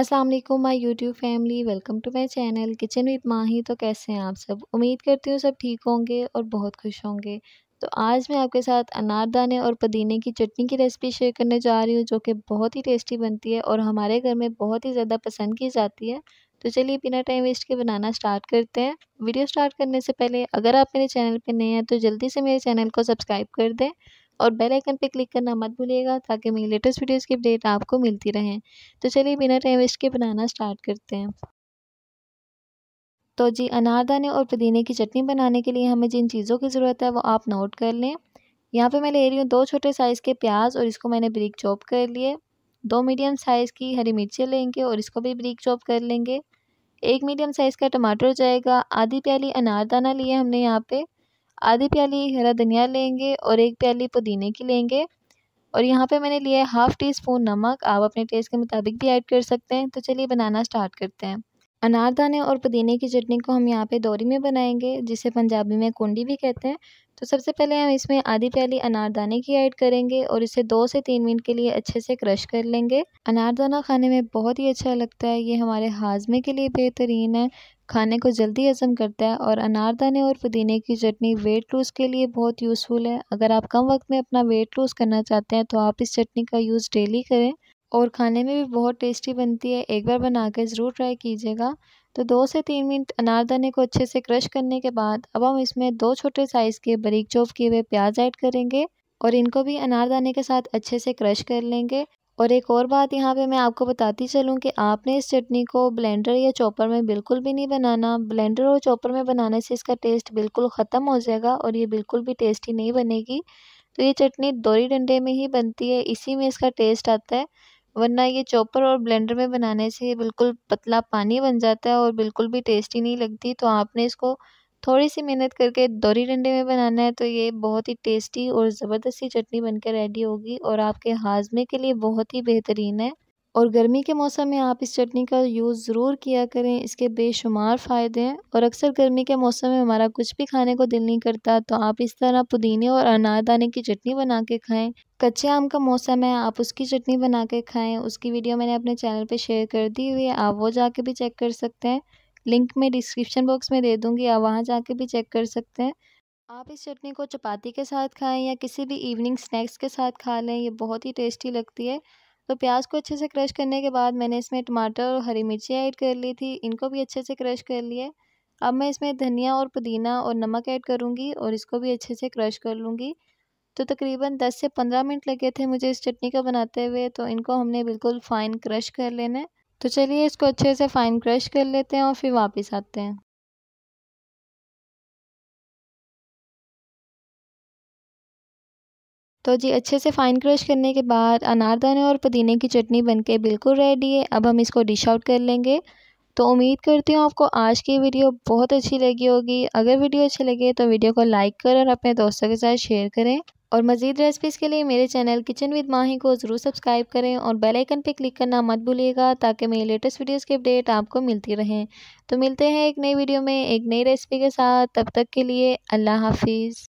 अस्सलाम वालेकुम my YouTube family welcome to my channel kitchen with Mahi तो कैसे हैं आप सब उम्मीद करती हूँ सब ठीक होंगे और बहुत खुश होंगे तो आज मैं आपके साथ अनारदाने और पुदीने की चटनी की रेसिपी शेयर करने जा रही हूँ जो कि बहुत ही टेस्टी बनती है और हमारे घर में बहुत ही ज़्यादा पसंद की जाती है तो चलिए बिना टाइम वेस्ट के बनाना स्टार्ट करते हैं वीडियो स्टार्ट करने से पहले अगर आप मेरे चैनल पर नए हैं तो जल्दी से मेरे चैनल को सब्सक्राइब कर दें और बेल आइकन पर क्लिक करना मत भूलिएगा ताकि मेरी लेटेस्ट वीडियोज़ की अपडेट आपको मिलती रहें तो चलिए बिना टाइम वेस्ट के बनाना स्टार्ट करते हैं तो जी अनारदाने और पुदीने की चटनी बनाने के लिए हमें जिन चीज़ों की ज़रूरत है वो आप नोट कर लें यहाँ पे मैं ले रही हूँ दो छोटे साइज़ के प्याज और इसको मैंने ब्रिक चॉप कर लिए दो मीडियम साइज़ की हरी मिर्ची लेंगे और इसको भी ब्रिक चॉप कर लेंगे एक मीडियम साइज़ का टमाटर जाएगा आधी प्याली अनारदाना लिए हमने यहाँ पर आधी प्याली हरा धनिया लेंगे और एक प्याली पुदीने की लेंगे और यहाँ पे मैंने लिया है हाफ़ टी स्पून नमक आप अपने टेस्ट के मुताबिक भी ऐड कर सकते हैं तो चलिए बनाना स्टार्ट करते हैं अनारदाने और पुदीने की चटनी को हम यहाँ पे दोरी में बनाएंगे जिसे पंजाबी में कुंडी भी कहते हैं तो सबसे पहले हम इसमें आधी प्याली अनारदाने की ऐड करेंगे और इसे दो से तीन मिनट के लिए अच्छे से क्रश कर लेंगे अनारदाना खाने में बहुत ही अच्छा लगता है ये हमारे हाजमे के लिए बेहतरीन है खाने को जल्दी हजम करता है और अनारदाने और पुदीने की चटनी वेट लूज़ के लिए बहुत यूज़फुल है अगर आप कम वक्त में अपना वेट लूज़ करना चाहते हैं तो आप इस चटनी का यूज़ डेली करें और खाने में भी बहुत टेस्टी बनती है एक बार बना के ज़रूर ट्राई कीजिएगा तो दो से तीन मिनट अनारदाने को अच्छे से क्रश करने के बाद अब हम इसमें दो छोटे साइज़ के बारीक चॉप किए हुए प्याज ऐड करेंगे और इनको भी अनारदाने के साथ अच्छे से क्रश कर लेंगे और एक और बात यहाँ पे मैं आपको बताती चलूँ कि आपने इस चटनी को ब्लेंडर या चॉपर में बिल्कुल भी नहीं बनाना ब्लेंडर और चॉपर में बनाने से इसका टेस्ट बिल्कुल ख़त्म हो जाएगा और ये बिल्कुल भी टेस्टी नहीं बनेगी तो ये चटनी दोरी डंडे में ही बनती है इसी में इसका टेस्ट आता है वरना ये चॉपर और ब्लेंडर में बनाने से बिल्कुल पतला पानी बन जाता है और बिल्कुल भी टेस्टी नहीं लगती तो आपने इसको थोड़ी सी मेहनत करके दोरी डंडे में बनाना है तो ये बहुत ही टेस्टी और ज़बरदस्ती चटनी बनकर रेडी होगी और आपके हाजमे के लिए बहुत ही बेहतरीन है और गर्मी के मौसम में आप इस चटनी का यूज़ ज़रूर किया करें इसके बेशुमार फ़ायदे हैं और अक्सर गर्मी के मौसम में हमारा कुछ भी खाने को दिल नहीं करता तो आप इस तरह पुदीने और अनारदाने की चटनी बना के खाएँ कच्चे आम का मौसम है आप उसकी चटनी बना के खाएँ उसकी वीडियो मैंने अपने चैनल पर शेयर कर दी हुई है आप वो जाके भी चेक कर सकते हैं लिंक मैं डिस्क्रिप्शन बॉक्स में दे दूँगी आप वहाँ कर भी चेक कर सकते हैं आप इस चटनी को चपाती के साथ खाएँ या किसी भी इवनिंग स्नैक्स के साथ खा लें ये बहुत ही टेस्टी लगती है तो प्याज को अच्छे से क्रश करने के बाद मैंने इसमें टमाटर और हरी मिर्ची ऐड कर ली थी इनको भी अच्छे से क्रश कर लिया अब मैं इसमें धनिया और पुदीना और नमक ऐड करूँगी और इसको भी अच्छे से क्रश कर लूँगी तो तकरीबन 10 से 15 मिनट लगे थे मुझे इस चटनी को बनाते हुए तो इनको हमने बिल्कुल फ़ाइन क्रश कर लेना है तो चलिए इसको अच्छे से फ़ाइन क्रश कर लेते हैं और फिर वापस आते हैं तो जी अच्छे से फ़ाइन क्रश करने के बाद अनारदाने और पुदीने की चटनी बनके बिल्कुल रेडी है अब हम इसको डिश आउट कर लेंगे तो उम्मीद करती हूँ आपको आज की वीडियो बहुत अच्छी लगी होगी अगर वीडियो अच्छी लगे तो वीडियो को लाइक करें और अपने दोस्तों के साथ शेयर करें और मज़ीद रेसिपीज़ के लिए मेरे चैनल किचन विद माही को ज़रूर सब्सक्राइब करें और बेल आइकन पर क्लिक करना मत भूलिएगा ताकि मेरी लेटेस्ट वीडियोस की अपडेट आपको मिलती रहें तो मिलते हैं एक नई वीडियो में एक नई रेसिपी के साथ तब तक के लिए अल्लाह हाफिज़